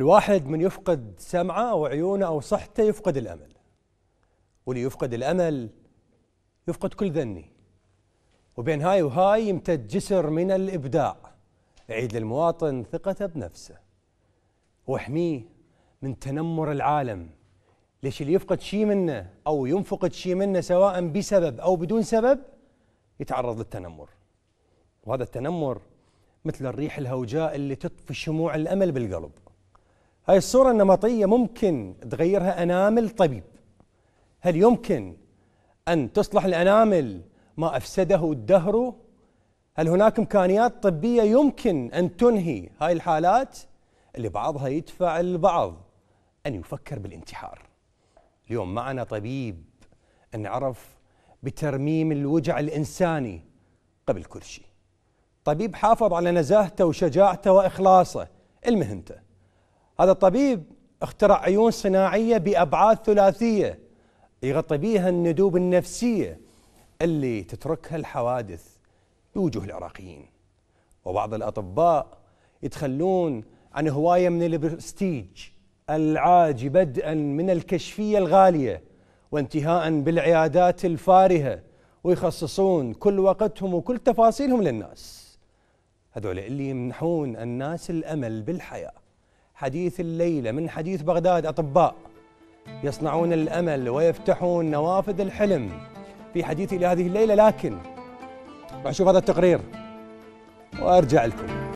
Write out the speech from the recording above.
الواحد من يفقد سمعه أو عيونه أو صحته يفقد الأمل واللي يفقد الأمل يفقد كل ذني وبين هاي وهاي يمتد جسر من الإبداع يعيد للمواطن ثقته بنفسه واحميه من تنمر العالم ليش اللي يفقد شيء منه أو ينفقد شيء منه سواء بسبب أو بدون سبب يتعرض للتنمر وهذا التنمر مثل الريح الهوجاء اللي تطفي شموع الأمل بالقلب هاي الصورة النمطية ممكن تغيرها أنامل طبيب هل يمكن أن تصلح الأنامل ما أفسده الدهر هل هناك إمكانيات طبية يمكن أن تنهي هاي الحالات اللي بعضها يدفع البعض أن يفكر بالانتحار اليوم معنا طبيب نعرف بترميم الوجع الإنساني قبل كل شيء طبيب حافظ على نزاهته وشجاعته وإخلاصه المهنته هذا الطبيب اخترع عيون صناعيه بابعاد ثلاثيه يغطي بيها الندوب النفسيه اللي تتركها الحوادث بوجوه العراقيين وبعض الاطباء يتخلون عن هوايه من البرستيج العاجي بدءا من الكشفيه الغاليه وانتهاء بالعيادات الفارهه ويخصصون كل وقتهم وكل تفاصيلهم للناس هذول اللي يمنحون الناس الامل بالحياه حديث الليلة من حديث بغداد أطباء يصنعون الأمل ويفتحون نوافذ الحلم في حديثي لهذه الليلة لكن أشوف هذا التقرير وأرجع لكم